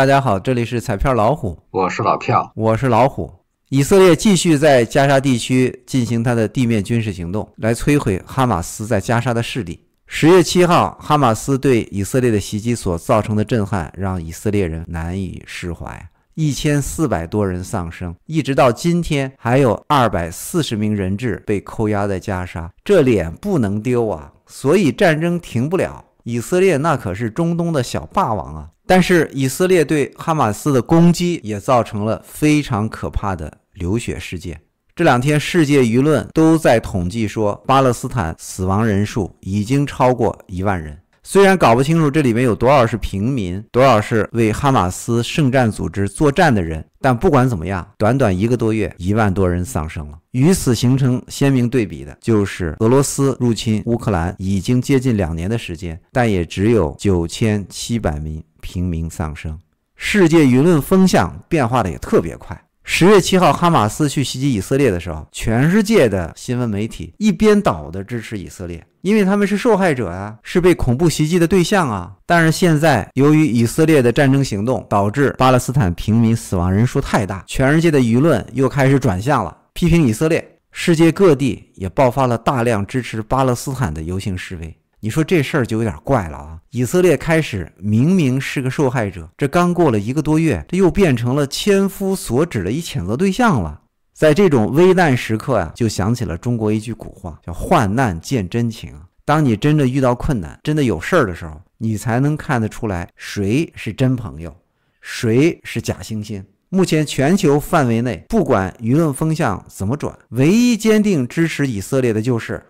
大家好，这里是彩票老虎，我是老票，我是老虎。以色列继续在加沙地区进行它的地面军事行动，来摧毁哈马斯在加沙的势力。十月七号，哈马斯对以色列的袭击所造成的震撼，让以色列人难以释怀，一千四百多人丧生，一直到今天还有二百四十名人质被扣押在加沙，这脸不能丢啊！所以战争停不了，以色列那可是中东的小霸王啊！但是以色列对哈马斯的攻击也造成了非常可怕的流血事件。这两天，世界舆论都在统计说，巴勒斯坦死亡人数已经超过一万人。虽然搞不清楚这里面有多少是平民，多少是为哈马斯圣战组织作战的人，但不管怎么样，短短一个多月，一万多人丧生了。与此形成鲜明对比的就是，俄罗斯入侵乌克兰已经接近两年的时间，但也只有九千七百名。平民丧生，世界舆论风向变化的也特别快。十月七号，哈马斯去袭击以色列的时候，全世界的新闻媒体一边倒的支持以色列，因为他们是受害者呀，是被恐怖袭击的对象啊。但是现在，由于以色列的战争行动导致巴勒斯坦平民死亡人数太大，全世界的舆论又开始转向了，批评以色列。世界各地也爆发了大量支持巴勒斯坦的游行示威。你说这事儿就有点怪了啊！以色列开始明明是个受害者，这刚过了一个多月，这又变成了千夫所指的一谴责对象了。在这种危难时刻呀，就想起了中国一句古话，叫“患难见真情”。当你真的遇到困难，真的有事儿的时候，你才能看得出来谁是真朋友，谁是假惺惺。目前全球范围内，不管舆论风向怎么转，唯一坚定支持以色列的就是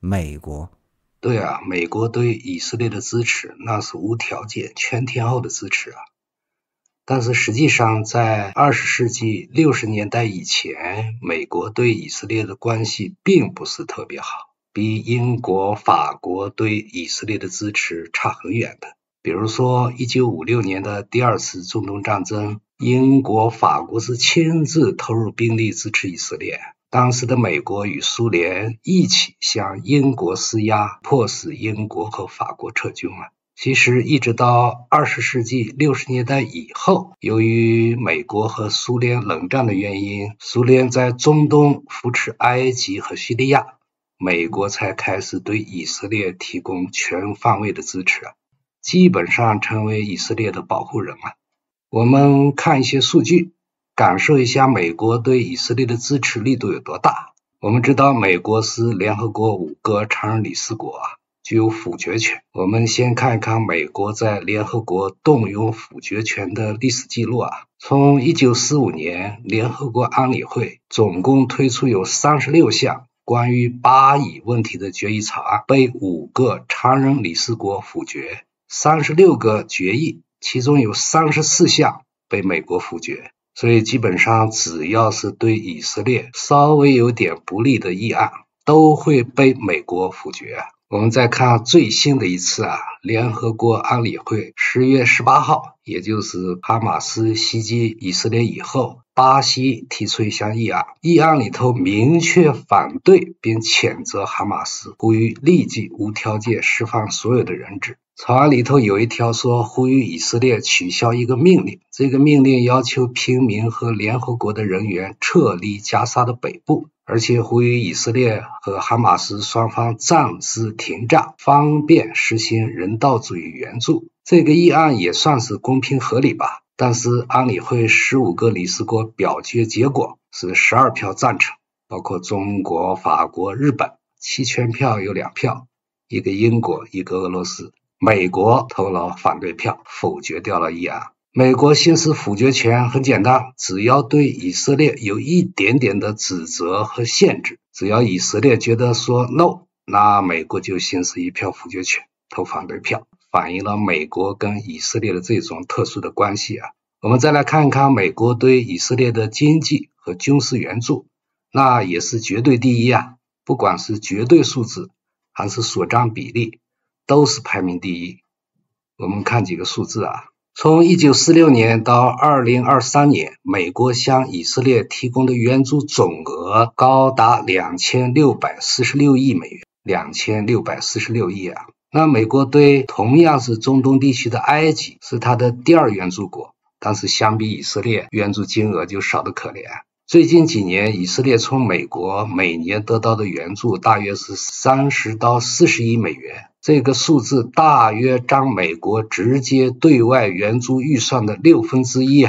美国。对啊，美国对以色列的支持那是无条件、全天候的支持啊。但是实际上，在二十世纪六十年代以前，美国对以色列的关系并不是特别好，比英国、法国对以色列的支持差很远的。比如说，一九五六年的第二次中东战争，英国、法国是亲自投入兵力支持以色列。当时的美国与苏联一起向英国施压，迫使英国和法国撤军了。其实，一直到二十世纪六十年代以后，由于美国和苏联冷战的原因，苏联在中东扶持埃及和叙利亚，美国才开始对以色列提供全方位的支持，基本上成为以色列的保护人了。我们看一些数据。感受一下美国对以色列的支持力度有多大？我们知道，美国是联合国五个常任理事国啊，具有否决权。我们先看一看美国在联合国动用否决权的历史记录啊。从1945年联合国安理会总共推出有36项关于巴以问题的决议草案，被五个常任理事国否决。36个决议，其中有34项被美国否决。所以基本上，只要是对以色列稍微有点不利的议案，都会被美国否决。我们再看最新的一次啊，联合国安理会十月十八号，也就是哈马斯袭击以色列以后。巴西提出一项议案，议案里头明确反对并谴责哈马斯，呼吁立即无条件释放所有的人质。草案里头有一条说，呼吁以色列取消一个命令，这个命令要求平民和联合国的人员撤离加沙的北部，而且呼吁以色列和哈马斯双方暂时停战，方便实行人道主义援助。这个议案也算是公平合理吧。但是安理会十五个理事国表决结果是十二票赞成，包括中国、法国、日本，弃权票有两票，一个英国，一个俄罗斯。美国投了反对票，否决掉了议案。美国行使否决权很简单，只要对以色列有一点点的指责和限制，只要以色列觉得说 no，那美国就行使一票否决权，投反对票。反映了美国跟以色列的这种特殊的关系啊。我们再来看看美国对以色列的经济和军事援助，那也是绝对第一啊。不管是绝对数字还是所占比例，都是排名第一。我们看几个数字啊，从一九四六年到二零二三年，美国向以色列提供的援助总额高达两千六百四十六亿美元，两千六百四十六亿啊。那美国对同样是中东地区的埃及是它的第二援助国，但是相比以色列援助金额就少得可怜。最近几年，以色列从美国每年得到的援助大约是三十到四十亿美元，这个数字大约占美国直接对外援助预算的六分之一，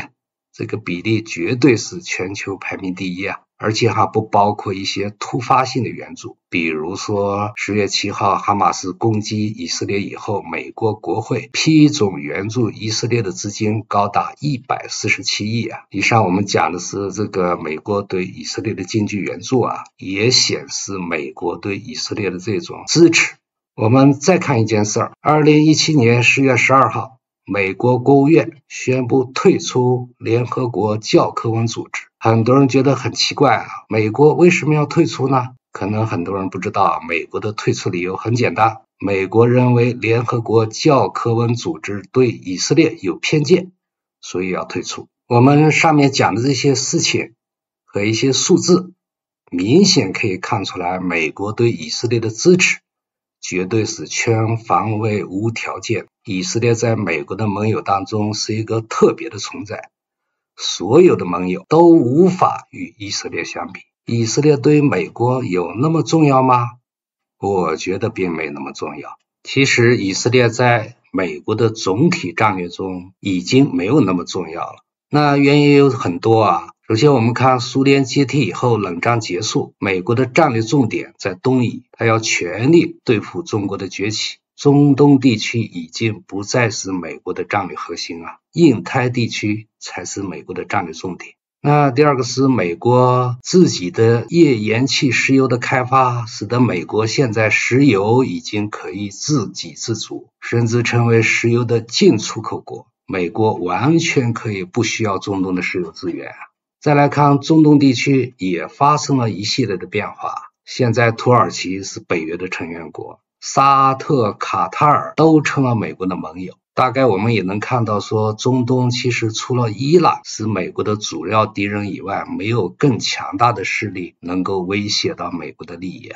这个比例绝对是全球排名第一啊。而且还不包括一些突发性的援助，比如说十月七号哈马斯攻击以色列以后，美国国会批准援助以色列的资金高达一百四十七亿啊。以上我们讲的是这个美国对以色列的经济援助啊，也显示美国对以色列的这种支持。我们再看一件事儿，二零一七年十月十二号，美国国务院宣布退出联合国教科文组织。很多人觉得很奇怪啊，美国为什么要退出呢？可能很多人不知道，美国的退出理由很简单，美国认为联合国教科文组织对以色列有偏见，所以要退出。我们上面讲的这些事情和一些数字，明显可以看出来，美国对以色列的支持绝对是全方位、无条件。以色列在美国的盟友当中是一个特别的存在。所有的盟友都无法与以色列相比。以色列对美国有那么重要吗？我觉得并没那么重要。其实，以色列在美国的总体战略中已经没有那么重要了。那原因有很多啊。首先，我们看苏联解体以后，冷战结束，美国的战略重点在东移，它要全力对付中国的崛起。中东地区已经不再是美国的战略核心了，印太地区才是美国的战略重点。那第二个是美国自己的页岩气、石油的开发，使得美国现在石油已经可以自给自足，甚至成为石油的进出口国。美国完全可以不需要中东的石油资源。再来看中东地区也发生了一系列的变化，现在土耳其是北约的成员国。沙特、卡塔尔都成了美国的盟友。大概我们也能看到，说中东其实除了伊朗是美国的主要敌人以外，没有更强大的势力能够威胁到美国的利益。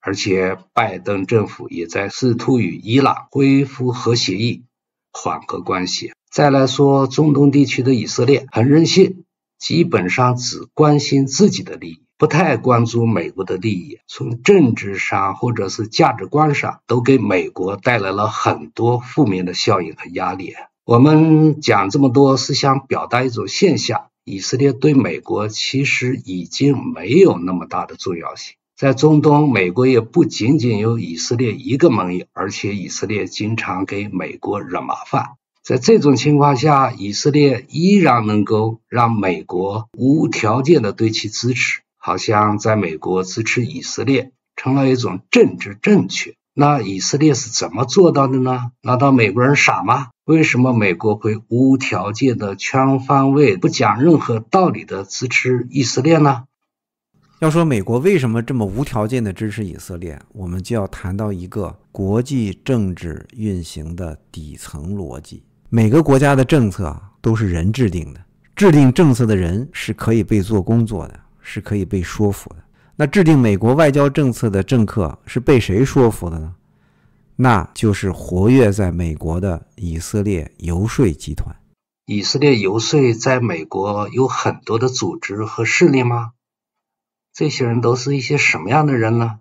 而且拜登政府也在试图与伊朗恢复核协议，缓和关系。再来说中东地区的以色列，很任性，基本上只关心自己的利益。不太关注美国的利益，从政治上或者是价值观上，都给美国带来了很多负面的效应和压力。我们讲这么多是想表达一种现象：以色列对美国其实已经没有那么大的重要性。在中东，美国也不仅仅有以色列一个盟友，而且以色列经常给美国惹麻烦。在这种情况下，以色列依然能够让美国无条件的对其支持。好像在美国支持以色列成了一种政治正确。那以色列是怎么做到的呢？难道美国人傻吗？为什么美国会无条件的全方位、不讲任何道理的支持以色列呢？要说美国为什么这么无条件的支持以色列，我们就要谈到一个国际政治运行的底层逻辑。每个国家的政策都是人制定的，制定政策的人是可以被做工作的。是可以被说服的。那制定美国外交政策的政客是被谁说服的呢？那就是活跃在美国的以色列游说集团。以色列游说在美国有很多的组织和势力吗？这些人都是一些什么样的人呢？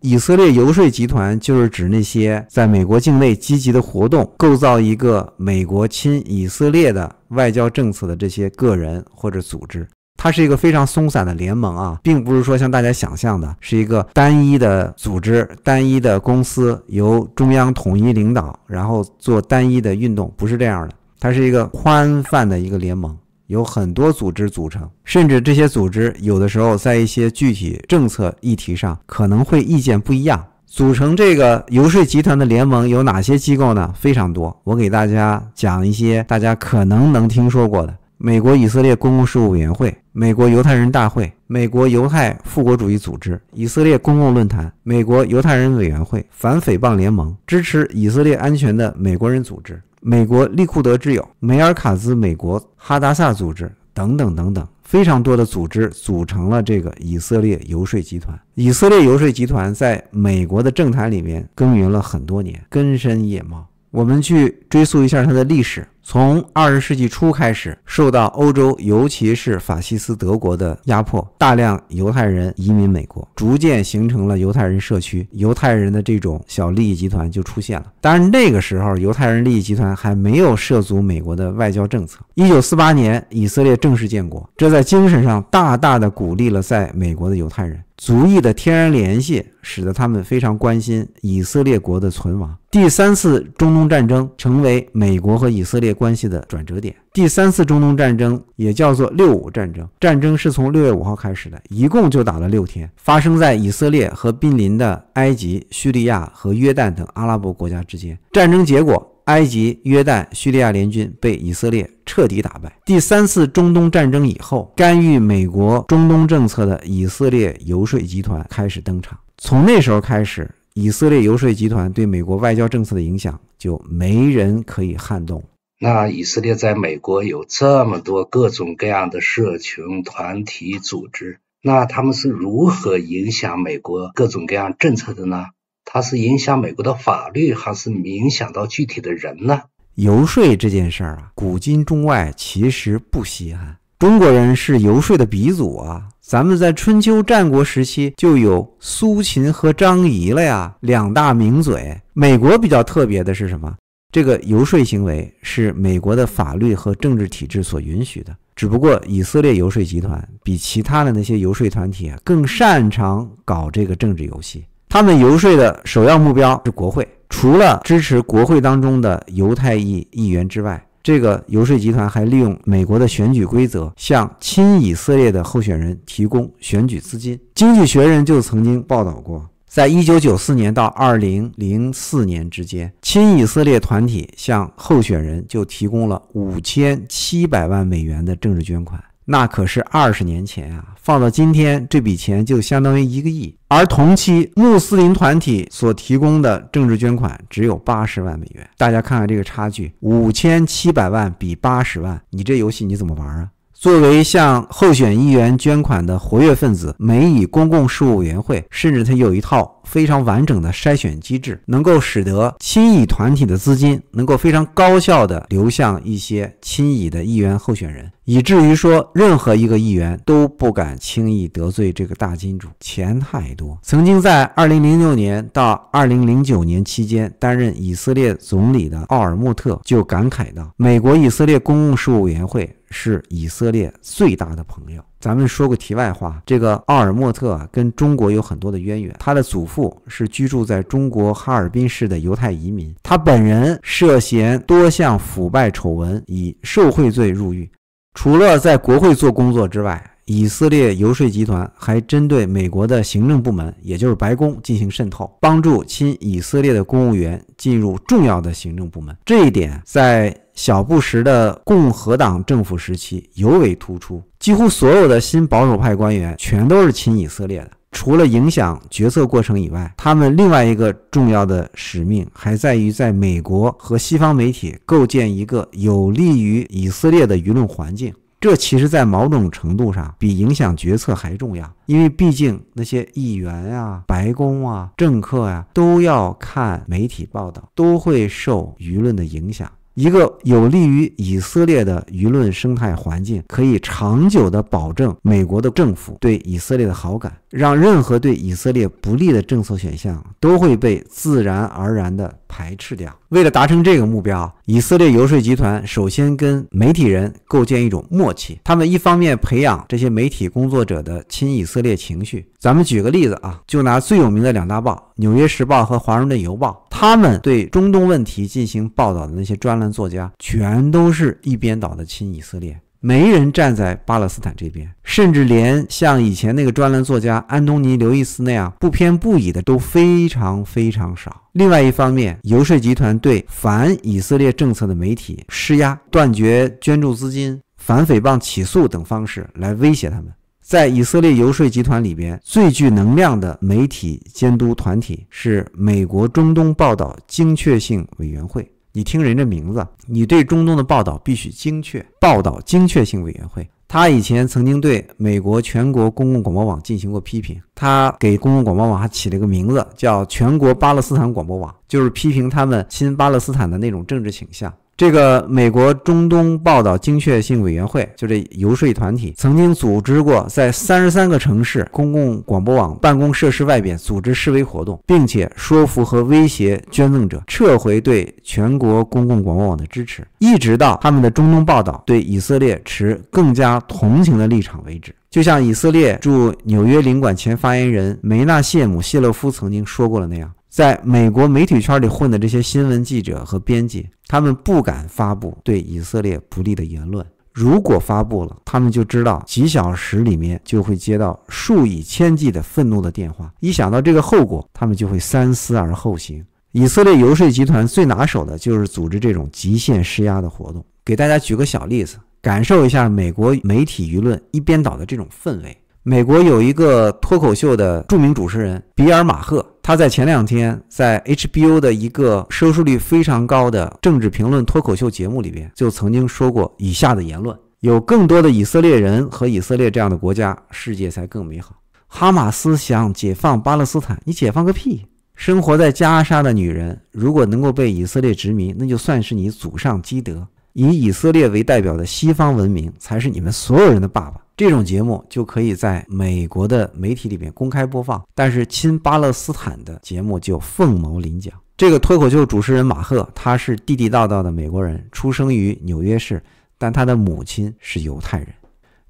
以色列游说集团就是指那些在美国境内积极的活动，构造一个美国亲以色列的外交政策的这些个人或者组织。它是一个非常松散的联盟啊，并不是说像大家想象的，是一个单一的组织、单一的公司由中央统一领导，然后做单一的运动，不是这样的。它是一个宽泛的一个联盟，有很多组织组成，甚至这些组织有的时候在一些具体政策议题上可能会意见不一样。组成这个游说集团的联盟有哪些机构呢？非常多，我给大家讲一些大家可能能听说过的。美国以色列公共事务委员会、美国犹太人大会、美国犹太复国主义组织、以色列公共论坛、美国犹太人委员会、反诽谤联盟、支持以色列安全的美国人组织、美国利库德之友、梅尔卡兹、美国哈达萨组织等等等等，非常多的组织组成了这个以色列游说集团。以色列游说集团在美国的政坛里面耕耘了很多年，根深叶茂。我们去追溯一下它的历史，从二十世纪初开始，受到欧洲，尤其是法西斯德国的压迫，大量犹太人移民美国，逐渐形成了犹太人社区，犹太人的这种小利益集团就出现了。但是那个时候，犹太人利益集团还没有涉足美国的外交政策。一九四八年，以色列正式建国，这在精神上大大的鼓励了在美国的犹太人。族裔的天然联系使得他们非常关心以色列国的存亡。第三次中东战争成为美国和以色列关系的转折点。第三次中东战争也叫做六五战争，战争是从六月五号开始的，一共就打了六天，发生在以色列和濒临的埃及、叙利亚和约旦等阿拉伯国家之间。战争结果。埃及、约旦、叙利亚联军被以色列彻底打败。第三次中东战争以后，干预美国中东政策的以色列游说集团开始登场。从那时候开始，以色列游说集团对美国外交政策的影响就没人可以撼动。那以色列在美国有这么多各种各样的社群、团体、组织，那他们是如何影响美国各种各样政策的呢？它是影响美国的法律，还是影响到具体的人呢？游说这件事儿啊，古今中外其实不稀罕。中国人是游说的鼻祖啊，咱们在春秋战国时期就有苏秦和张仪了呀，两大名嘴。美国比较特别的是什么？这个游说行为是美国的法律和政治体制所允许的，只不过以色列游说集团比其他的那些游说团体啊更擅长搞这个政治游戏。他们游说的首要目标是国会，除了支持国会当中的犹太裔议员之外，这个游说集团还利用美国的选举规则，向亲以色列的候选人提供选举资金。《经济学人》就曾经报道过，在一九九四年到二零零四年之间，亲以色列团体向候选人就提供了五千七百万美元的政治捐款。那可是二十年前啊，放到今天，这笔钱就相当于一个亿。而同期穆斯林团体所提供的政治捐款只有八十万美元。大家看看这个差距，五千七百万比八十万，你这游戏你怎么玩啊？作为向候选议员捐款的活跃分子，美以公共事务委员会甚至他有一套。非常完整的筛选机制，能够使得亲以团体的资金能够非常高效地流向一些亲以的议员候选人，以至于说任何一个议员都不敢轻易得罪这个大金主，钱太多。曾经在2006年到2009年期间担任以色列总理的奥尔默特就感慨道：“美国以色列公共事务委员会是以色列最大的朋友。”咱们说个题外话，这个奥尔莫特啊，跟中国有很多的渊源。他的祖父是居住在中国哈尔滨市的犹太移民，他本人涉嫌多项腐败丑闻，以受贿罪入狱。除了在国会做工作之外，以色列游说集团还针对美国的行政部门，也就是白宫进行渗透，帮助亲以色列的公务员进入重要的行政部门。这一点在小布什的共和党政府时期尤为突出，几乎所有的新保守派官员全都是亲以色列的。除了影响决策过程以外，他们另外一个重要的使命还在于在美国和西方媒体构建一个有利于以色列的舆论环境。这其实，在某种程度上，比影响决策还重要，因为毕竟那些议员啊、白宫啊、政客呀，都要看媒体报道，都会受舆论的影响。一个有利于以色列的舆论生态环境，可以长久的保证美国的政府对以色列的好感，让任何对以色列不利的政策选项都会被自然而然的。排斥掉。为了达成这个目标，以色列游说集团首先跟媒体人构建一种默契。他们一方面培养这些媒体工作者的亲以色列情绪。咱们举个例子啊，就拿最有名的两大报《纽约时报》和《华盛顿邮报》，他们对中东问题进行报道的那些专栏作家，全都是一边倒的亲以色列。没人站在巴勒斯坦这边，甚至连像以前那个专栏作家安东尼·刘易斯那样不偏不倚的都非常非常少。另外一方面，游说集团对反以色列政策的媒体施压、断绝捐助资金、反诽谤起诉等方式来威胁他们。在以色列游说集团里边，最具能量的媒体监督团体是美国中东报道精确性委员会。你听人这名字，你对中东的报道必须精确。报道精确性委员会，他以前曾经对美国全国公共广播网进行过批评。他给公共广播网还起了个名字，叫全国巴勒斯坦广播网，就是批评他们亲巴勒斯坦的那种政治倾向。这个美国中东报道精确性委员会，就这游说团体，曾经组织过在三十三个城市公共广播网办公设施外边组织示威活动，并且说服和威胁捐赠者撤回对全国公共广播网的支持，一直到他们的中东报道对以色列持更加同情的立场为止。就像以色列驻纽约领馆前发言人梅纳谢姆谢勒夫曾经说过的那样。在美国媒体圈里混的这些新闻记者和编辑，他们不敢发布对以色列不利的言论。如果发布了，他们就知道几小时里面就会接到数以千计的愤怒的电话。一想到这个后果，他们就会三思而后行。以色列游说集团最拿手的就是组织这种极限施压的活动。给大家举个小例子，感受一下美国媒体舆论一边倒的这种氛围。美国有一个脱口秀的著名主持人比尔·马赫，他在前两天在 HBO 的一个收视率非常高的政治评论脱口秀节目里边，就曾经说过以下的言论：有更多的以色列人和以色列这样的国家，世界才更美好。哈马斯想解放巴勒斯坦，你解放个屁！生活在加沙的女人，如果能够被以色列殖民，那就算是你祖上积德。以以色列为代表的西方文明，才是你们所有人的爸爸。这种节目就可以在美国的媒体里面公开播放，但是亲巴勒斯坦的节目就凤毛麟角。这个脱口秀主持人马赫，他是地地道道的美国人，出生于纽约市，但他的母亲是犹太人。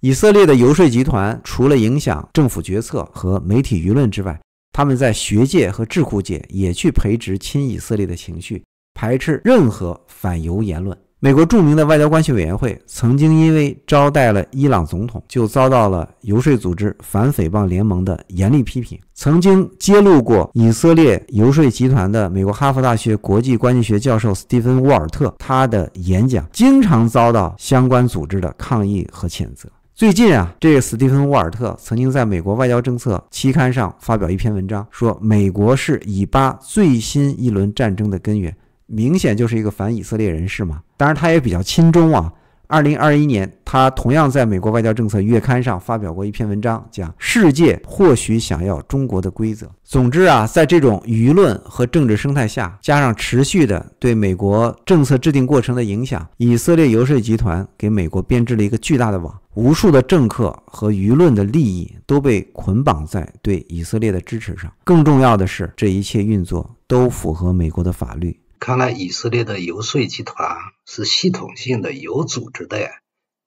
以色列的游说集团除了影响政府决策和媒体舆论之外，他们在学界和智库界也去培植亲以色列的情绪，排斥任何反犹言论。美国著名的外交关系委员会曾经因为招待了伊朗总统，就遭到了游说组织反诽谤联盟的严厉批评。曾经揭露过以色列游说集团的美国哈佛大学国际关系学教授斯蒂芬·沃尔特，他的演讲经常遭到相关组织的抗议和谴责。最近啊，这个斯蒂芬·沃尔特曾经在美国外交政策期刊上发表一篇文章，说美国是以巴最新一轮战争的根源，明显就是一个反以色列人士嘛。当然，他也比较亲中啊。二零二一年，他同样在美国外交政策月刊上发表过一篇文章，讲世界或许想要中国的规则。总之啊，在这种舆论和政治生态下，加上持续的对美国政策制定过程的影响，以色列游说集团给美国编织了一个巨大的网，无数的政客和舆论的利益都被捆绑在对以色列的支持上。更重要的是，这一切运作都符合美国的法律。看来以色列的游说集团是系统性的、有组织的，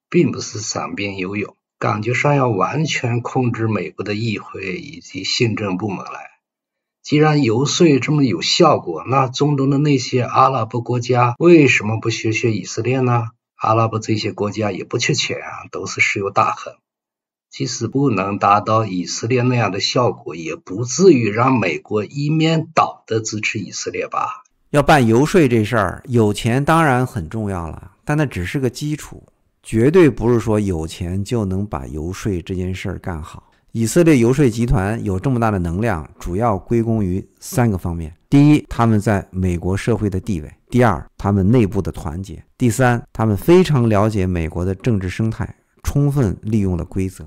并不是散兵游勇。感觉上要完全控制美国的议会以及行政部门来。既然游说这么有效果，那中东的那些阿拉伯国家为什么不学学以色列呢？阿拉伯这些国家也不缺钱，啊，都是石油大亨。即使不能达到以色列那样的效果，也不至于让美国一面倒的支持以色列吧。要办游说这事儿，有钱当然很重要了，但那只是个基础，绝对不是说有钱就能把游说这件事儿干好。以色列游说集团有这么大的能量，主要归功于三个方面：第一，他们在美国社会的地位；第二，他们内部的团结；第三，他们非常了解美国的政治生态，充分利用了规则。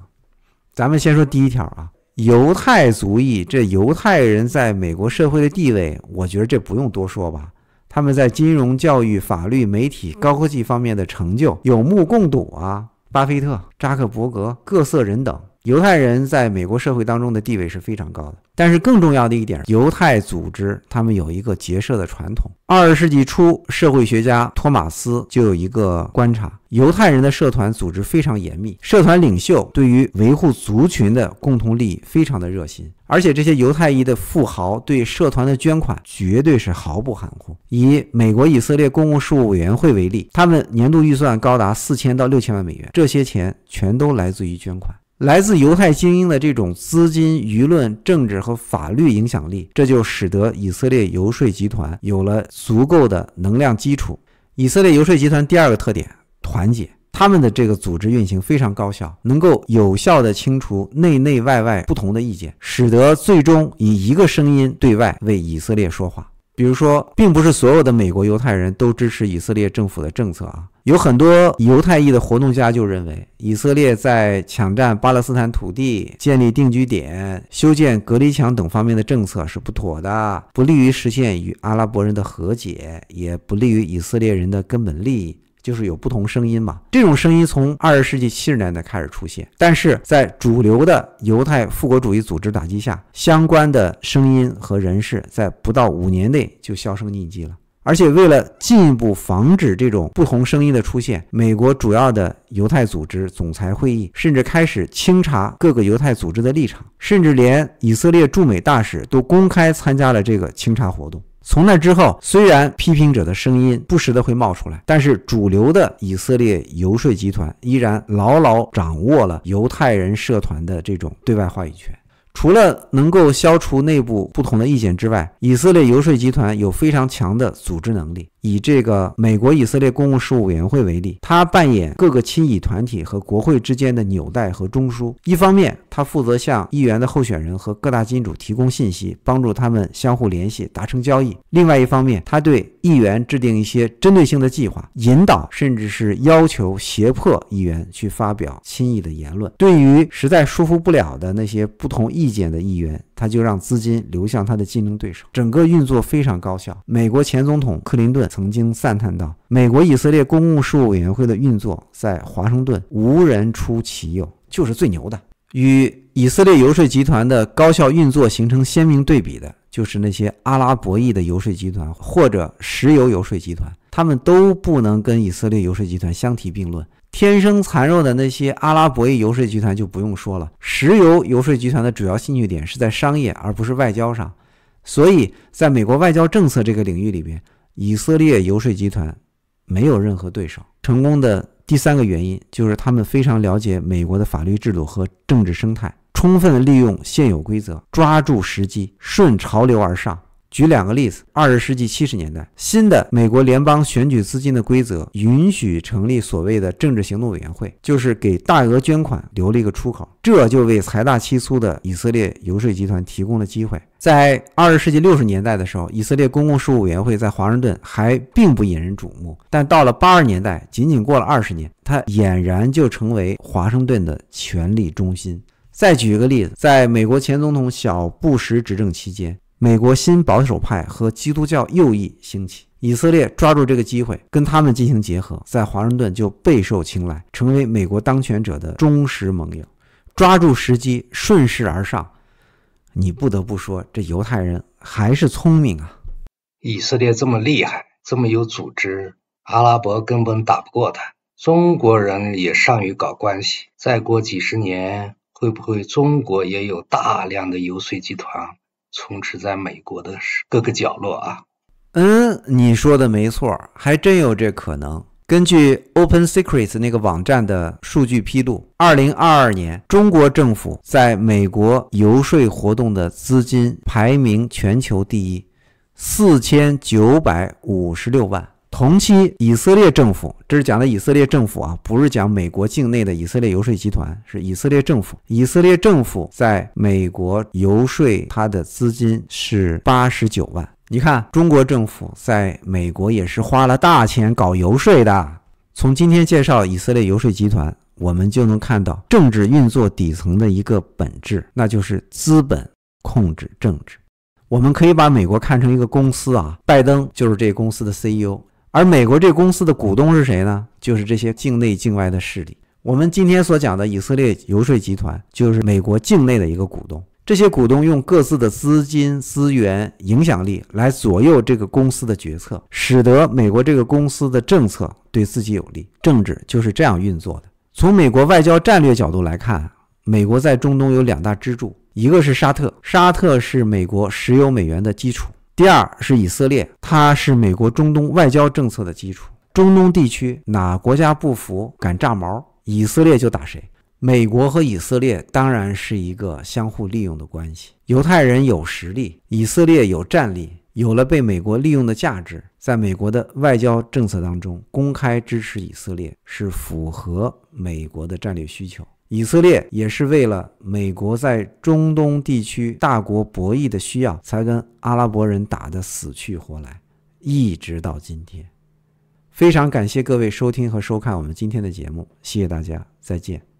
咱们先说第一条啊。犹太族裔，这犹太人在美国社会的地位，我觉得这不用多说吧。他们在金融、教育、法律、媒体、高科技方面的成就，有目共睹啊。巴菲特、扎克伯格，各色人等。犹太人在美国社会当中的地位是非常高的，但是更重要的一点，犹太组织他们有一个结社的传统。二十世纪初，社会学家托马斯就有一个观察：犹太人的社团组织非常严密，社团领袖对于维护族群的共同利益非常的热心，而且这些犹太裔的富豪对社团的捐款绝对是毫不含糊。以美国以色列公共事务委员会为例，他们年度预算高达四千到六千万美元，这些钱全都来自于捐款。来自犹太精英的这种资金、舆论、政治和法律影响力，这就使得以色列游说集团有了足够的能量基础。以色列游说集团第二个特点：团结。他们的这个组织运行非常高效，能够有效地清除内内外外不同的意见，使得最终以一个声音对外为以色列说话。比如说，并不是所有的美国犹太人都支持以色列政府的政策啊。有很多犹太裔的活动家就认为，以色列在抢占巴勒斯坦土地、建立定居点、修建隔离墙等方面的政策是不妥的，不利于实现与阿拉伯人的和解，也不利于以色列人的根本利益。就是有不同声音嘛？这种声音从二十世纪七十年代开始出现，但是在主流的犹太复国主义组织打击下，相关的声音和人士在不到五年内就销声匿迹了。而且，为了进一步防止这种不同声音的出现，美国主要的犹太组织总裁会议甚至开始清查各个犹太组织的立场，甚至连以色列驻美大使都公开参加了这个清查活动。从那之后，虽然批评者的声音不时的会冒出来，但是主流的以色列游说集团依然牢牢掌握了犹太人社团的这种对外话语权。除了能够消除内部不同的意见之外，以色列游说集团有非常强的组织能力。以这个美国以色列公共事务委员会为例，他扮演各个亲以团体和国会之间的纽带和中枢。一方面，他负责向议员的候选人和各大金主提供信息，帮助他们相互联系、达成交易；另外一方面，他对议员制定一些针对性的计划，引导甚至是要求胁迫议员去发表亲以的言论。对于实在说服不了的那些不同意见的议员，他就让资金流向他的竞争对手，整个运作非常高效。美国前总统克林顿曾经赞叹道：“美国以色列公共事务委员会的运作在华盛顿无人出其右，就是最牛的。”与以色列游说集团的高效运作形成鲜明对比的，就是那些阿拉伯裔的游说集团或者石油游说集团，他们都不能跟以色列游说集团相提并论。天生残弱的那些阿拉伯裔游说集团就不用说了，石油游说集团的主要兴趣点是在商业，而不是外交上，所以在美国外交政策这个领域里面，以色列游说集团没有任何对手。成功的第三个原因就是他们非常了解美国的法律制度和政治生态，充分利用现有规则，抓住时机，顺潮流而上。举两个例子：二十世纪七十年代，新的美国联邦选举资金的规则允许成立所谓的政治行动委员会，就是给大额捐款留了一个出口，这就为财大气粗的以色列游说集团提供了机会。在二十世纪六十年代的时候，以色列公共事务委员会在华盛顿还并不引人瞩目，但到了八十年代，仅仅过了二十年，它俨然就成为华盛顿的权力中心。再举一个例子，在美国前总统小布什执政期间。美国新保守派和基督教右翼兴起，以色列抓住这个机会跟他们进行结合，在华盛顿就备受青睐，成为美国当权者的忠实盟友。抓住时机，顺势而上，你不得不说，这犹太人还是聪明啊！以色列这么厉害，这么有组织，阿拉伯根本打不过他。中国人也善于搞关系，再过几十年，会不会中国也有大量的游说集团？充斥在美国的各个角落啊！嗯，你说的没错，还真有这可能。根据 Open Secrets 那个网站的数据披露，二零二二年，中国政府在美国游说活动的资金排名全球第一，四千九百五十六万。同期，以色列政府，这是讲的以色列政府啊，不是讲美国境内的以色列游说集团，是以色列政府。以色列政府在美国游说，它的资金是八十九万。你看，中国政府在美国也是花了大钱搞游说的。从今天介绍以色列游说集团，我们就能看到政治运作底层的一个本质，那就是资本控制政治。我们可以把美国看成一个公司啊，拜登就是这公司的 CEO。而美国这公司的股东是谁呢？就是这些境内境外的势力。我们今天所讲的以色列游说集团，就是美国境内的一个股东。这些股东用各自的资金、资源、影响力来左右这个公司的决策，使得美国这个公司的政策对自己有利。政治就是这样运作的。从美国外交战略角度来看，美国在中东有两大支柱，一个是沙特，沙特是美国石油美元的基础。第二是以色列，它是美国中东外交政策的基础。中东地区哪国家不服、敢炸毛，以色列就打谁。美国和以色列当然是一个相互利用的关系。犹太人有实力，以色列有战力，有了被美国利用的价值，在美国的外交政策当中，公开支持以色列是符合美国的战略需求。以色列也是为了美国在中东地区大国博弈的需要，才跟阿拉伯人打得死去活来，一直到今天。非常感谢各位收听和收看我们今天的节目，谢谢大家，再见。